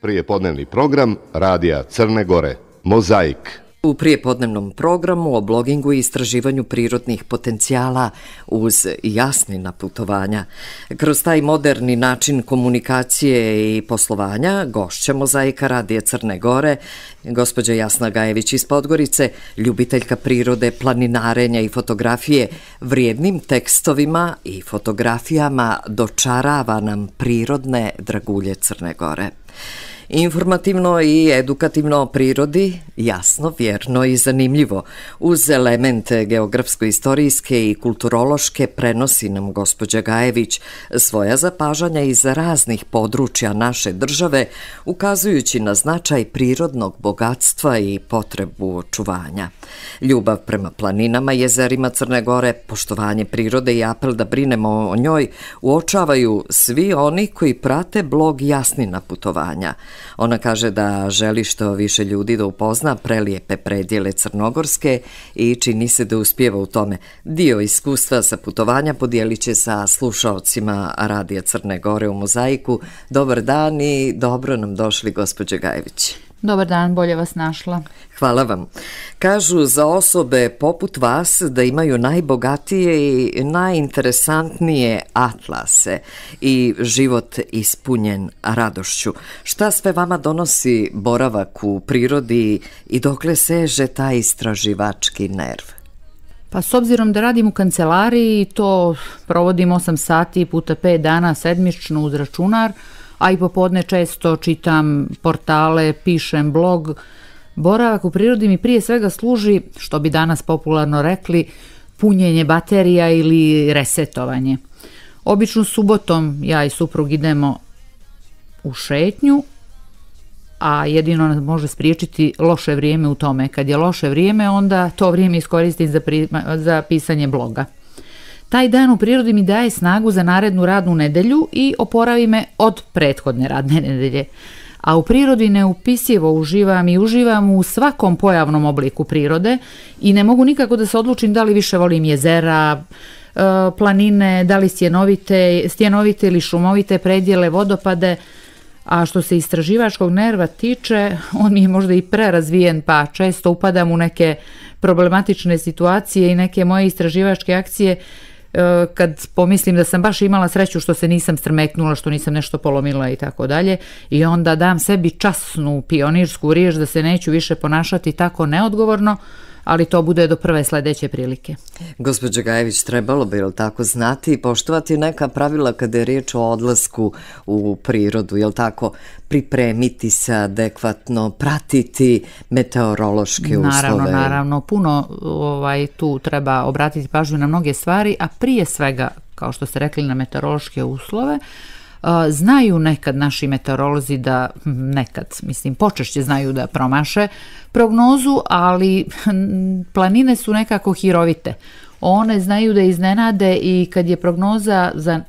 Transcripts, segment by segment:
Prijepodnevni program Radija Crne Gore. Mozaik. U prijepodnevnom programu o blogingu i istraživanju prirodnih potencijala uz jasnina putovanja. Kroz taj moderni način komunikacije i poslovanja gošća mozaika Radije Crne Gore, gospođa Jasna Gajević iz Podgorice, ljubiteljka prirode, planinarenja i fotografije, vrijednim tekstovima i fotografijama dočarava nam prirodne dragulje Crne Gore. Informativno i edukativno o prirodi, jasno, vjerno i zanimljivo. Uz elemente geografsko-istorijske i kulturološke prenosi nam gospođa Gajević svoja zapažanja iz raznih područja naše države, ukazujući na značaj prirodnog bogatstva i potrebu očuvanja. Ljubav prema planinama, jezerima Crne Gore, poštovanje prirode i apel da brinemo o njoj uočavaju svi oni koji prate blog Jasnina putovanja – Ona kaže da želi što više ljudi da upozna prelijepe predjele Crnogorske i čini se da uspjeva u tome. Dio iskustva sa putovanja podijelit će sa slušalcima Radija Crne Gore u Mozaiku. Dobar dan i dobro nam došli, gospođe Gajević. Dobar dan, bolje vas našla. Hvala vam. Kažu za osobe poput vas da imaju najbogatije i najinteresantnije atlase i život ispunjen radošću. Šta sve vama donosi boravak u prirodi i dokle seže taj istraživački nerv? Pa s obzirom da radim u kancelariji, to provodim 8 sati puta 5 dana sedmično uz računar, uh, a i popodne često čitam portale, pišem blog. Boravak u prirodi mi prije svega služi, što bi danas popularno rekli, punjenje baterija ili resetovanje. Obično subotom ja i suprug idemo u šetnju, a jedino nas može spriječiti loše vrijeme u tome. Kad je loše vrijeme, onda to vrijeme iskoristim za, pri, za pisanje bloga. Taj dan u prirodi mi daje snagu za narednu radnu nedelju i oporavi me od prethodne radne nedelje. A u prirodi neupisivo uživam i uživam u svakom pojavnom obliku prirode i ne mogu nikako da se odlučim da li više volim jezera, e, planine, da li stjenovite, stjenovite ili šumovite predjele, vodopade, a što se istraživačkog nerva tiče, on mi je možda i prerazvijen, pa često upadam u neke problematične situacije i neke moje istraživačke akcije Eh, kad pomislim da sam baš imala sreću što se nisam strmeknula, što nisam nešto polomila i tako dalje i onda dam sebi časnu pionirsku riječ da se neću više ponašati tako neodgovorno, ali to bude do prve sledeće prilike. Gospodin Gajević, trebalo bi li tako znati i poštovati neka pravila kada je riječ o odlasku u prirodu, je li tako? Pripremiti se adekvatno, pratiti meteorološke uslove. Naravno, naravno, puno ovaj, tu treba obratiti pažnju na mnoge stvari, a prije svega, kao što ste rekli, na meteorološke uslove, uh, znaju nekad naši meteorolozi da, hm, nekad, mislim, počešće znaju da promaše prognozu, ali hm, planine su nekako hirovite. One znaju da iznenade i kad je prognoza za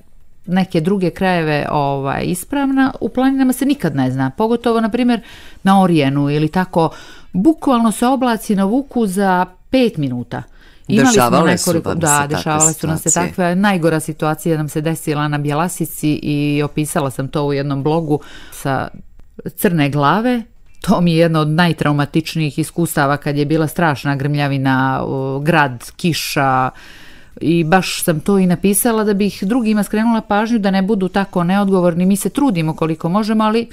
neke druge krajeve ovaj, ispravna, u planinama se nikad ne zna. Pogotovo, na primjer, na Orijenu ili tako. Bukvalno se oblaci vuku za 5 minuta – Imali dešavale smo nekoliko, su da, dešavale su nam se takve. Najgora situacija nam se desila na Bjelasici i opisala sam to u jednom blogu sa crne glave. To mi je jedno od najtraumatičnijih iskustava kad je bila strašna grmljavina, grad, kiša, i baš sam to i napisala da bih drugima skrenula pažnju da ne budu tako neodgovorni. Mi se trudimo koliko možemo, ali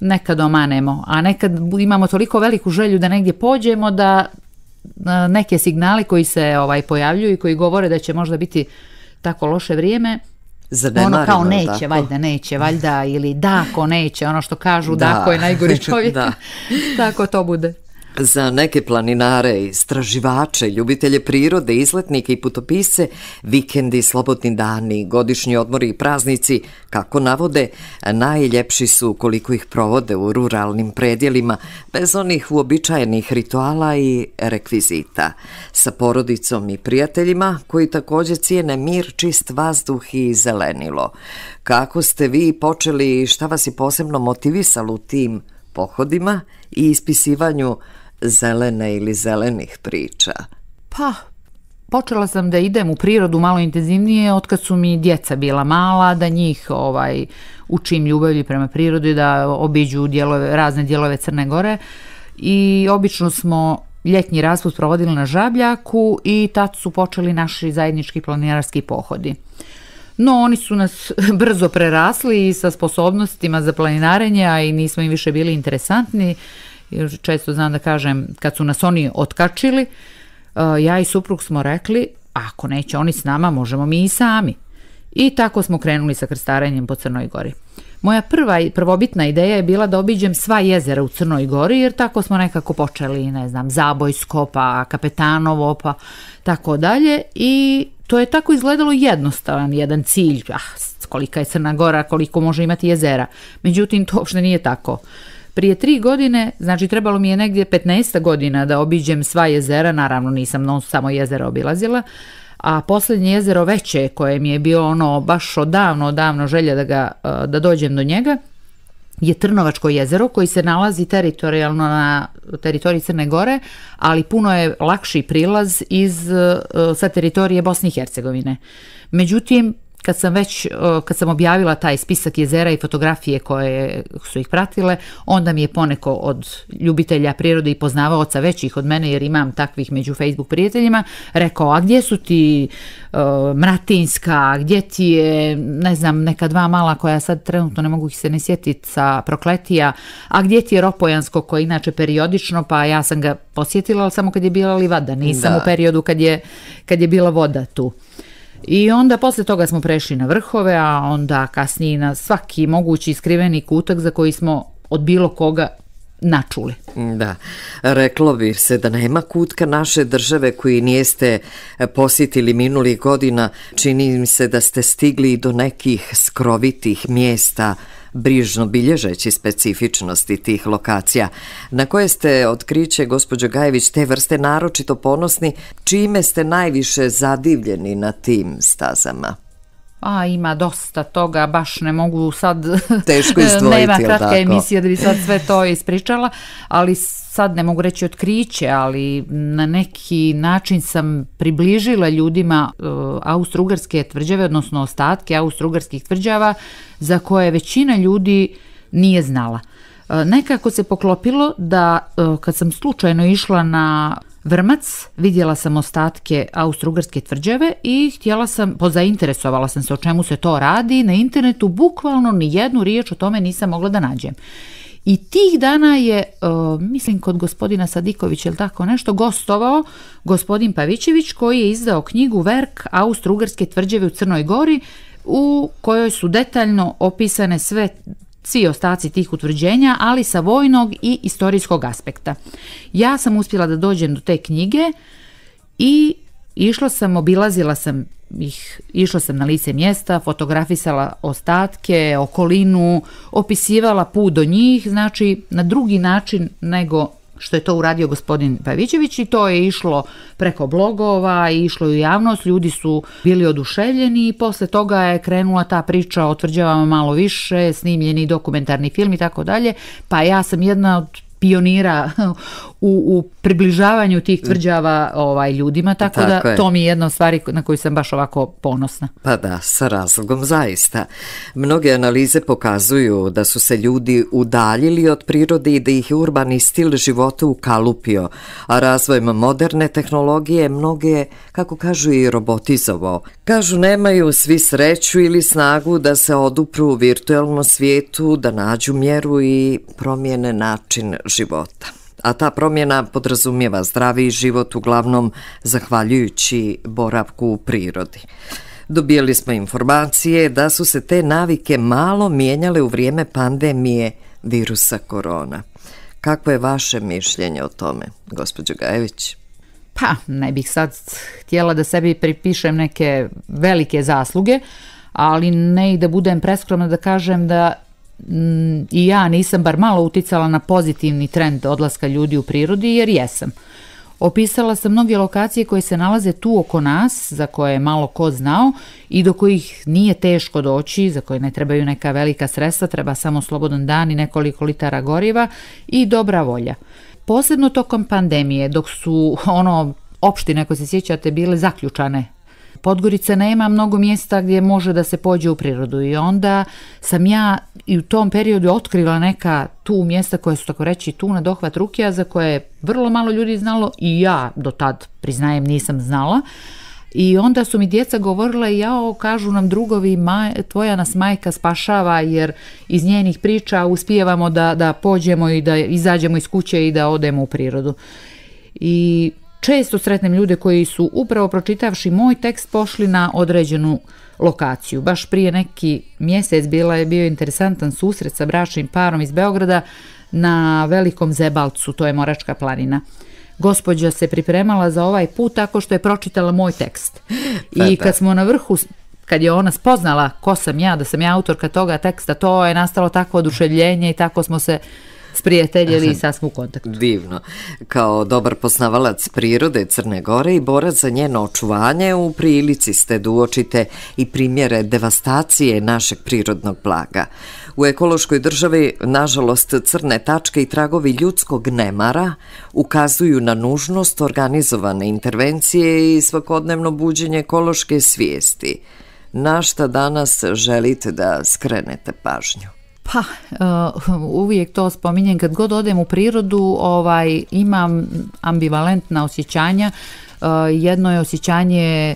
nekad omanemo, a nekad imamo toliko veliku želju da negdje pođemo da neke signali koji se ovaj pojavljuju i koji govore da će možda biti tako loše vrijeme, Zanemarimo, ono kao neće, tako? valjda neće, valjda ili da ako neće, ono što kažu da, da. ako je najgori čovjek, da. tako to bude. Za neke planinare, istraživače, ljubitelje prirode, izletnike i putopisce, vikendi, slobodni dani, godišnji odmori i praznici, kako navode, najljepši su koliko ih provode u ruralnim predjelima, bez onih uobičajenih rituala i rekvizita. Sa porodicom i prijateljima, koji takođe cijene mir, čist vazduh i zelenilo. Kako ste vi počeli i šta vas je posebno motivisalo u tim pohodima i ispisivanju zelene ili zelenih priča? Pa, počela sam da idem u prirodu malo intenzivnije od kad su mi djeca bila mala, da njih ovaj, učim ljubavlji prema prirodi, da obiđu dijelove, razne dijelove Crne Gore i obično smo ljetnji raspust provodili na Žabljaku i tad su počeli naši zajednički planinarski pohodi. No, oni su nas brzo prerasli i sa sposobnostima za planinarenje, a i nismo im više bili interesantni. Uh, jer često znam da kažem, kad su nas oni otkačili, e, ja i suprug smo rekli, ako neće oni s nama, možemo mi i sami. I tako smo krenuli sa krstarenjem po Crnoj Gori. Moja prva i prvobitna ideja je bila da obiđem sva jezera u Crnoj Gori, jer tako smo nekako počeli, ne znam, Zabojsko, pa Kapetanovo, pa tako dalje. I to je tako izgledalo jednostavan jedan cilj, ah, kolika je Crna Gora, koliko može imati jezera. Međutim, to uopšte nije tako. Uh, Prije tri godine, znači trebalo mi je negdje 15 godina da obiđem sva jezera, naravno nisam non samo jezera obilazila, a posljednje jezero veće koje mi je bilo ono baš odavno, odavno želja da, ga, e, da dođem do njega, je Trnovačko jezero koji se nalazi teritorijalno na teritoriji Crne Gore, ali puno je lakši prilaz iz, e, sa teritorije Bosne i Hercegovine. Međutim, kad sam već kad sam objavila taj spisak jezera i fotografije koje su ih pratile, onda mi je poneko od ljubitelja prirode i poznavaoca većih od mene jer imam takvih među Facebook prijateljima, rekao a gdje su ti Mratinska, gdje ti je ne znam neka dva mala koja sad trenutno ne mogu ih se ne sjetiti sa Prokletija, a gdje ti je Ropojansko koje inače periodično pa ja sam ga posjetila ali samo kad je bila livada, nisam da. u periodu kad je, kad je bila voda tu. I onda posle toga smo prešli na vrhove, a onda kasnije na svaki mogući iskriveni kutak za koji smo od bilo koga načuli. Da, reklo bi se da nema kutka naše države koji nijeste posjetili minulih godina. Čini mi se da ste stigli do nekih skrovitih mjesta brižno bilježeći specifičnosti tih lokacija. Na koje ste otkriće, gospođo Gajević, te vrste naročito ponosni, čime ste najviše zadivljeni na tim stazama? a ima dosta toga, baš ne mogu sad, Teško izdvojiti, nema kratka tako? emisija da bi sad sve to ispričala, ali sad ne mogu reći otkriće, ali na neki način sam približila ljudima e, eh, austrougarske tvrđave, odnosno ostatke austrougarskih tvrđava, za koje većina ljudi nije znala. E, nekako se poklopilo da e, kad sam slučajno išla na Vrmac, vidjela sam ostatke Austrougarske tvrđave i htjela sam, pozainteresovala sam se o čemu se to radi, na internetu bukvalno ni jednu riječ o tome nisam mogla da nađem. I tih dana je, uh, mislim kod gospodina Sadikovića ili tako nešto, gostovao gospodin Pavićević koji je izdao knjigu Verk Austrougarske tvrđave u Crnoj Gori u kojoj su detaljno opisane sve svi ostaci tih utvrđenja, ali sa vojnog i istorijskog aspekta. Ja sam uspjela da dođem do te knjige i išla sam, obilazila sam ih, išla sam na lice mjesta, fotografisala ostatke, okolinu, opisivala put do njih, znači na drugi način nego što je to uradio gospodin Pavićević i to je išlo preko blogova, išlo u javnost, ljudi su bili oduševljeni i posle toga je krenula ta priča otvrđavamo malo više, snimljeni dokumentarni film i tako dalje, pa ja sam jedna od pionira u, u približavanju tih tvrđava ovaj, ljudima, tako, da tako da je. to mi je jedna od stvari na koju sam baš ovako ponosna. Pa da, sa razlogom zaista. Mnoge analize pokazuju da su se ljudi udaljili od prirode i da ih je urbani stil života ukalupio, a razvojem moderne tehnologije mnoge, kako kažu, i robotizovao, Kažu nemaju svi sreću ili snagu da se odupru u virtualnom svijetu, da nađu mjeru i promijene način života. A ta promjena podrazumijeva zdraviji život uglavnom zahvaljujući boravku u prirodi. Dobijeli smo informacije da su se te navike malo mijenjale u vrijeme pandemije virusa korona. Kako je vaše mišljenje o tome, gospođo Gajević? pa ne bih sad htjela da sebi pripišem neke velike zasluge, ali ne i da budem preskromna da kažem da mm, i ja nisam bar malo uticala na pozitivni trend odlaska ljudi u prirodi jer jesam. Uh, Opisala sam mnoge lokacije koje se nalaze tu oko nas, za koje je malo ko znao i do kojih nije teško doći, za koje ne trebaju neka velika sredstva, treba samo slobodan dan i nekoliko litara goriva i dobra volja. Posebno tokom pandemije, dok su ono opštine, ako se sjećate, bile zaključane Podgorica nema mnogo mjesta gdje može da se pođe u prirodu i onda sam ja i u tom periodu otkrila neka tu mjesta koja su tako reći tu na dohvat ruke, a za koje vrlo malo ljudi znalo i ja do tad priznajem nisam znala. I onda su mi djeca govorila ja jao, kažu nam drugovi, maj, tvoja nas majka spašava jer iz njenih priča uspijevamo da, da pođemo i da izađemo iz kuće i da odemo u prirodu. I Često sretnem ljude koji su, upravo pročitavši moj tekst, pošli na određenu lokaciju. Baš prije neki mjesec bila je bio interesantan susret sa bračnim parom iz Beograda na Velikom Zebalcu, to je Moračka planina. Gospođa se pripremala za ovaj put tako što je pročitala moj tekst. I kad smo na vrhu kad je ona spoznala ko sam ja, da sam ja autorka toga teksta, to je nastalo takvo oduševljenje i tako smo se sprijateljili i sad smo u kontaktu. Divno. Kao dobar poznavalac prirode Crne Gore i borac za njeno očuvanje u prilici ste da uočite i primjere devastacije našeg prirodnog blaga. U ekološkoj državi, nažalost, crne tačke i tragovi ljudskog nemara ukazuju na nužnost organizovane intervencije i svakodnevno buđenje ekološke svijesti. Na šta danas želite da skrenete pažnju? Pa, eh, uvijek to spominjem, kad god odem u prirodu, ovaj, imam ambivalentna osjećanja. Eh, jedno je osjećanje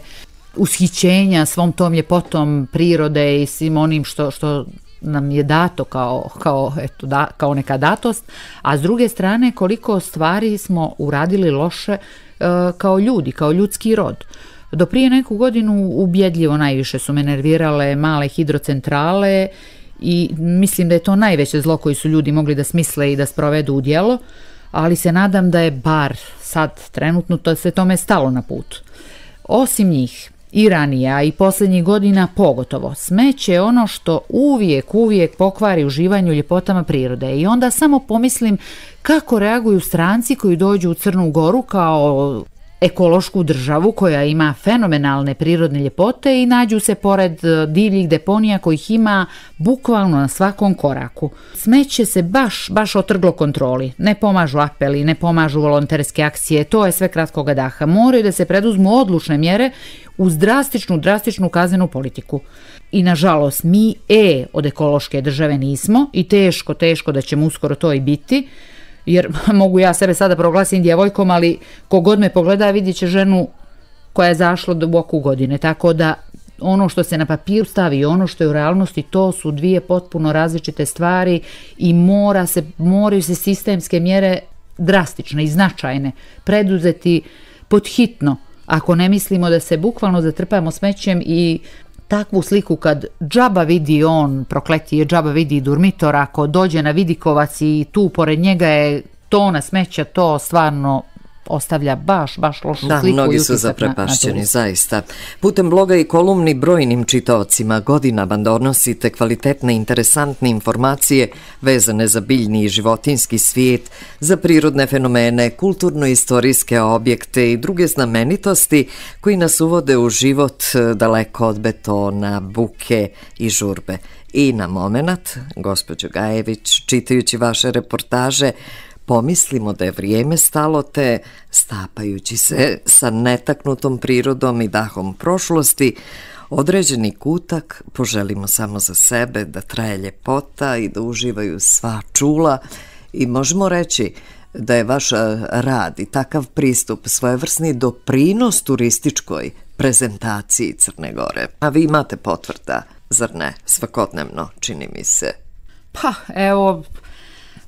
ushićenja svom tom ljepotom prirode i svim onim što, što nam je dato kao, kao, eto, da, kao neka datost, a s druge strane koliko stvari smo uradili loše eh, kao ljudi, kao ljudski rod. Do prije neku godinu ubjedljivo najviše su me nervirale male hidrocentrale i mislim da je to najveće zlo koji su ljudi mogli da smisle i da sprovedu u dijelo, ali se nadam da je bar sad trenutno to se tome stalo na put. Osim njih, i ranije, a i poslednjih godina pogotovo, smeće je ono što uvijek, uvijek pokvari uživanju ljepotama prirode i onda samo pomislim kako reaguju stranci koji dođu u Crnu Goru kao ekološku državu koja ima fenomenalne prirodne ljepote i nađu se pored e, divljih deponija kojih ima bukvalno na svakom koraku. Smeće se baš, baš otrglo kontroli. Ne pomažu apeli, ne pomažu volonterske akcije, to je sve kratkoga daha. Moraju da se preduzmu odlučne mjere uz drastičnu, drastičnu kaznenu politiku. I nažalost, mi E od ekološke države nismo i teško, teško da ćemo uskoro to i biti, jer mogu ja sebe sada proglasim djevojkom, ali kogod me pogleda vidit će ženu koja je zašla do boku godine, tako da ono što se na papir stavi i ono što je u realnosti, to su dvije potpuno različite stvari i mora se, moraju se sistemske mjere drastične i značajne preduzeti podhitno ako ne mislimo da se bukvalno zatrpamo smećem i takvu sliku kad džaba vidi on, prokleti je džaba vidi Durmitora, ako dođe na Vidikovac i tu pored njega je tona smeća, to stvarno ostavlja baš, baš lošu da, sliku. Da, mnogi su zaprepašćeni, na, na zaista. Putem bloga i kolumni brojnim čitaocima godinama donosite kvalitetne, interesantne informacije vezane za biljni i životinski svijet, za prirodne fenomene, kulturno-istorijske objekte i druge znamenitosti koji nas uvode u život e, daleko od betona, buke i žurbe. I na moment, gospođo Gajević, čitajući vaše reportaže, pomislimo da je vrijeme stalo te, stapajući se sa netaknutom prirodom i dahom prošlosti, određeni kutak poželimo samo za sebe, da traje ljepota i da uživaju sva čula i možemo reći da je vaš rad i takav pristup svojevrsni doprinos turističkoj prezentaciji Crne Gore. A vi imate potvrda, zar ne, svakodnevno, čini mi se. Pa, evo,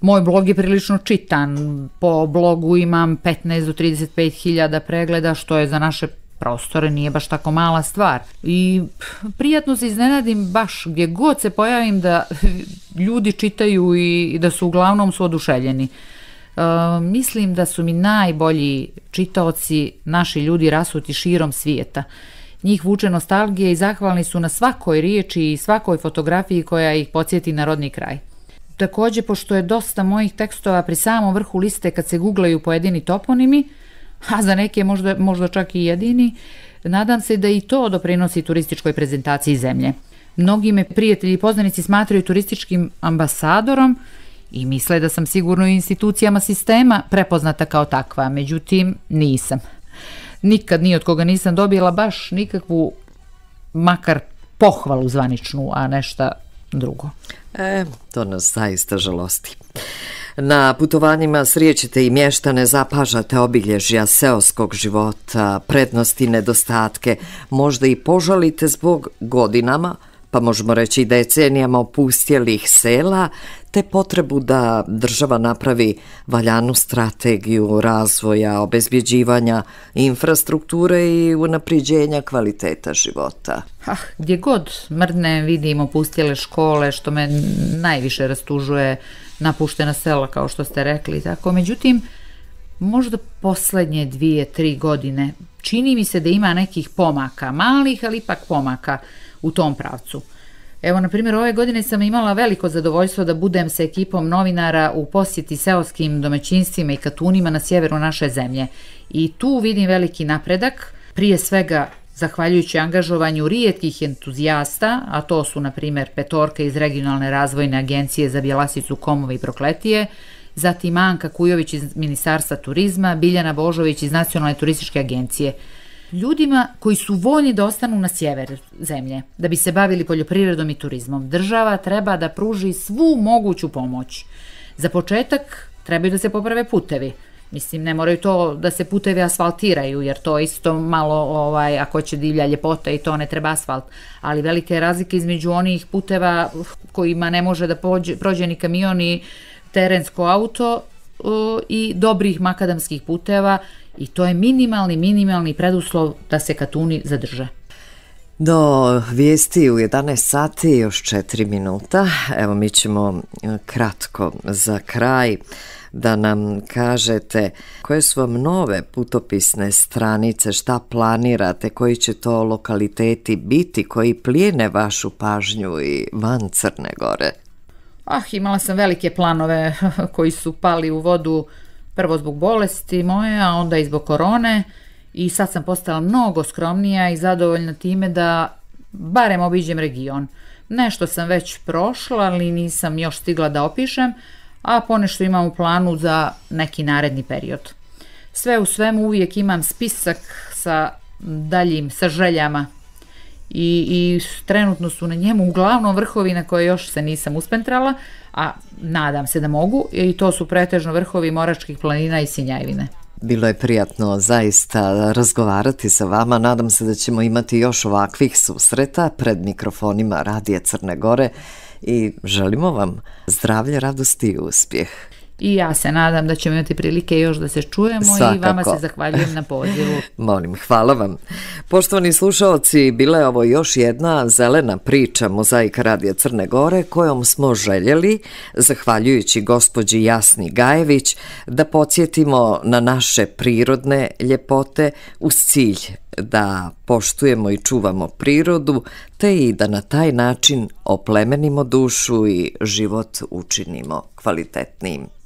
Moj blog je prilično čitan, po blogu imam 15 do 35 hiljada pregleda, što je za naše prostore nije baš tako mala stvar. I prijatno se iznenadim baš gdje god se pojavim da ljudi čitaju i, da su uglavnom su oduševljeni. E, mislim da su mi najbolji čitaoci naši ljudi rasuti širom svijeta. Njih vuče nostalgije i zahvalni su na svakoj riječi i svakoj fotografiji koja ih podsjeti na rodni kraj. Takođe, pošto je dosta mojih tekstova pri samom vrhu liste kad se googlaju pojedini toponimi, a za neke možda, možda čak i jedini, nadam se da i to doprinosi turističkoj prezentaciji zemlje. Mnogi me prijatelji i poznanici smatraju turističkim ambasadorom i misle da sam sigurno u institucijama sistema prepoznata kao takva, međutim nisam. Nikad ni od koga nisam dobila baš nikakvu, makar pohvalu zvaničnu, a nešta drugo. E, to nas zaista žalosti. Na putovanjima srijećete i mještane, zapažate obilježja seoskog života, prednosti, nedostatke, možda i požalite zbog godinama – pa možemo reći decenijama opustjelih sela, te potrebu da država napravi valjanu strategiju razvoja, obezbjeđivanja infrastrukture i unapriđenja kvaliteta života. Ah, gdje god mrdne vidim opustjele škole, što me najviše rastužuje napuštena sela, kao što ste rekli. Tako, međutim, možda poslednje dvije, tri godine, čini mi se da ima nekih pomaka, malih, ali ipak pomaka u tom pravcu. Evo, na primjer, ove godine sam imala veliko zadovoljstvo da budem sa ekipom novinara u posjeti seoskim domaćinstvima i katunima na sjeveru naše zemlje. I tu vidim veliki napredak, prije svega zahvaljujući angažovanju rijetkih entuzijasta, a to su, na primjer, Petorka iz Regionalne razvojne agencije za Bjelasicu, Komove i Prokletije, zatim Anka Kujović iz Ministarstva turizma, Biljana Božović iz Nacionalne turističke agencije – ljudima koji su voljni da ostanu na sjever zemlje, da bi se bavili poljoprivredom i turizmom. Država treba da pruži svu moguću pomoć. Za početak trebaju da se poprave putevi. Mislim, ne moraju to da se putevi asfaltiraju, jer to isto malo, ovaj, ako će divlja ljepota i to ne treba asfalt. Ali velike razlike između onih puteva kojima ne može da pođe, prođe ni kamion ni terensko auto i dobrih makadamskih puteva I to je minimalni, minimalni preduslov da se katuni zadrže. Do vijesti u 11 sati još 4 minuta. Evo mi ćemo e, kratko za kraj da nam kažete koje su vam nove putopisne stranice, šta planirate, koji će to lokaliteti biti koji plijene vašu pažnju i van Crne Gore. Ah, imala sam velike planove koji su pali u vodu Prvo zbog bolesti moje, a onda i zbog korone. I sad sam postala mnogo skromnija i zadovoljna time da barem obiđem region. Nešto sam već prošla, ali nisam još stigla da opišem, a ponešto imam u planu za neki naredni period. Sve u svemu uvijek imam spisak sa daljim, sa željama i, i trenutno su na njemu uglavnom vrhovi na koje još se nisam uspentrala, a nadam se da mogu i to su pretežno vrhovi Moračkih planina i Sinjajvine. Bilo je prijatno zaista razgovarati sa vama. Nadam se da ćemo imati još ovakvih susreta pred mikrofonima Radije Crne Gore i želimo vam zdravlje, radosti i uspjeh. I ja se nadam da ćemo imati prilike još da se čujemo Svakako. i vama se zahvaljujem na pozivu. Molim, hvala vam. Poštovani slušalci, bila je ovo još jedna zelena priča Mozaika Radija Crne Gore kojom smo željeli, zahvaljujući gospođi Jasni Gajević, da podsjetimo na naše prirodne ljepote uz cilj da poštujemo i čuvamo prirodu, te i da na taj način oplemenimo dušu i život učinimo kvalitetnijim.